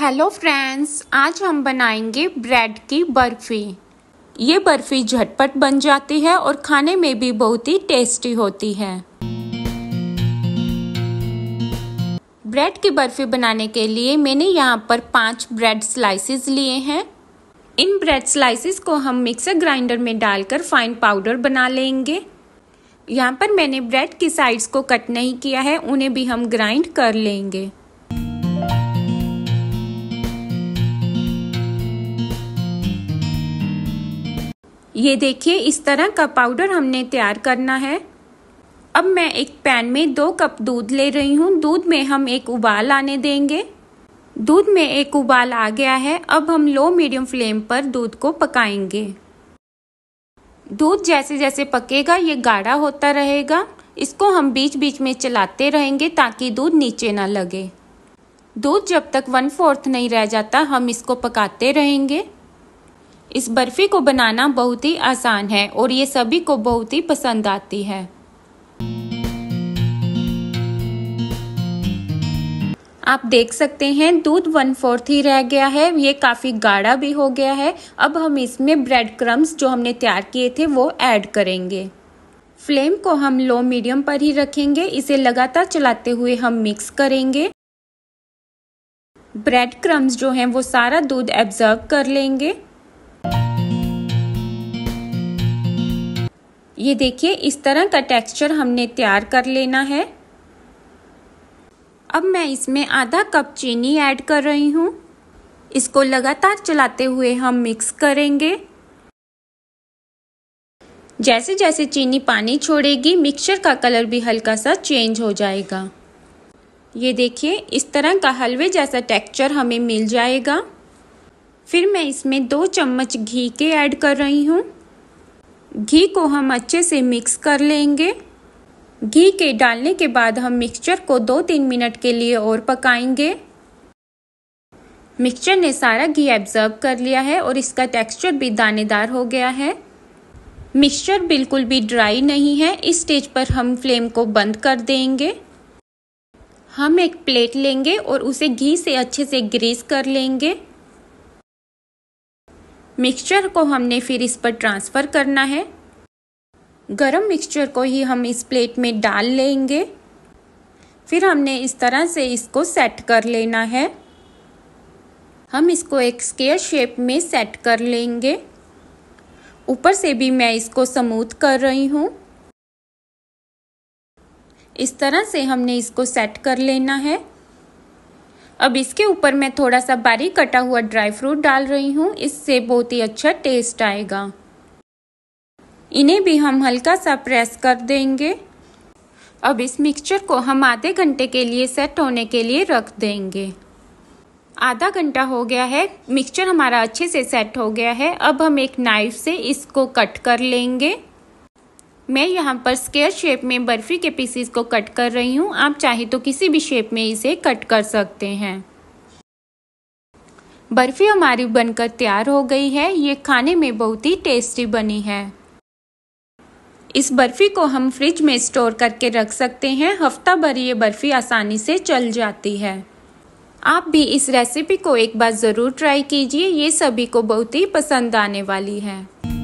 hello friends आज हम बनाएंगे ब्रेड की बर्फ़ी ये बर्फ़ी झटपट बन जाती है और खाने में भी बहुत ही टेस्टी होती है ब्रेड की बर्फ़ी बनाने के लिए मैंने यहाँ पर पांच ब्रेड स्लाइसेस लिए हैं इन ब्रेड स्लाइसेस को हम मिक्सर ग्राइंडर में डालकर फाइन पाउडर बना लेंगे यहाँ पर मैंने ब्रेड की साइड्स को कट नहीं किया है उन्हें भी हम ग्राइंड कर लेंगे ये देखिए इस तरह का पाउडर हमने तैयार करना है अब मैं एक पैन में दो कप दूध ले रही हूँ दूध में हम एक उबाल आने देंगे दूध में एक उबाल आ गया है अब हम लो मीडियम फ्लेम पर दूध को पकाएंगे दूध जैसे जैसे पकेगा ये गाढ़ा होता रहेगा इसको हम बीच बीच में चलाते रहेंगे ताकि दूध नीचे ना लगे दूध जब तक वन फोर्थ नहीं रह जाता हम इसको पकाते रहेंगे इस बर्फ़ी को बनाना बहुत ही आसान है और ये सभी को बहुत ही पसंद आती है आप देख सकते हैं दूध वन फोर्थ ही रह गया है ये काफ़ी गाढ़ा भी हो गया है अब हम इसमें ब्रेड क्रम्स जो हमने तैयार किए थे वो ऐड करेंगे फ्लेम को हम लो मीडियम पर ही रखेंगे इसे लगातार चलाते हुए हम मिक्स करेंगे ब्रेड क्रम्स जो हैं वो सारा दूध एब्जर्व कर लेंगे ये देखिए इस तरह का टेक्सचर हमने तैयार कर लेना है अब मैं इसमें आधा कप चीनी ऐड कर रही हूँ इसको लगातार चलाते हुए हम मिक्स करेंगे जैसे जैसे चीनी पानी छोड़ेगी मिक्सचर का कलर भी हल्का सा चेंज हो जाएगा ये देखिए इस तरह का हलवे जैसा टेक्सचर हमें मिल जाएगा फिर मैं इसमें दो चम्मच घी के ऐड कर रही हूँ घी को हम अच्छे से मिक्स कर लेंगे घी के डालने के बाद हम मिक्सचर को दो तीन मिनट के लिए और पकाएंगे मिक्सचर ने सारा घी एब्जर्व कर लिया है और इसका टेक्सचर भी दानेदार हो गया है मिक्सचर बिल्कुल भी ड्राई नहीं है इस स्टेज पर हम फ्लेम को बंद कर देंगे हम एक प्लेट लेंगे और उसे घी से अच्छे से ग्रीस कर लेंगे मिक्सचर को हमने फिर इस पर ट्रांसफ़र करना है गरम मिक्सचर को ही हम इस प्लेट में डाल लेंगे फिर हमने इस तरह से इसको सेट कर लेना है हम इसको एक स्केयर शेप में सेट कर लेंगे ऊपर से भी मैं इसको समूथ कर रही हूँ इस तरह से हमने इसको सेट कर लेना है अब इसके ऊपर मैं थोड़ा सा बारीक कटा हुआ ड्राई फ्रूट डाल रही हूँ इससे बहुत ही अच्छा टेस्ट आएगा इन्हें भी हम हल्का सा प्रेस कर देंगे अब इस मिक्सचर को हम आधे घंटे के लिए सेट होने के लिए रख देंगे आधा घंटा हो गया है मिक्सचर हमारा अच्छे से सेट हो गया है अब हम एक नाइफ से इसको कट कर लेंगे मैं यहाँ पर स्केयर शेप में बर्फ़ी के पीसीस को कट कर रही हूँ आप चाहे तो किसी भी शेप में इसे कट कर सकते हैं बर्फ़ी हमारी बनकर तैयार हो गई है ये खाने में बहुत ही टेस्टी बनी है इस बर्फ़ी को हम फ्रिज में स्टोर करके रख सकते हैं हफ्ता भर ये बर्फ़ी आसानी से चल जाती है आप भी इस रेसिपी को एक बार ज़रूर ट्राई कीजिए ये सभी को बहुत ही पसंद आने वाली है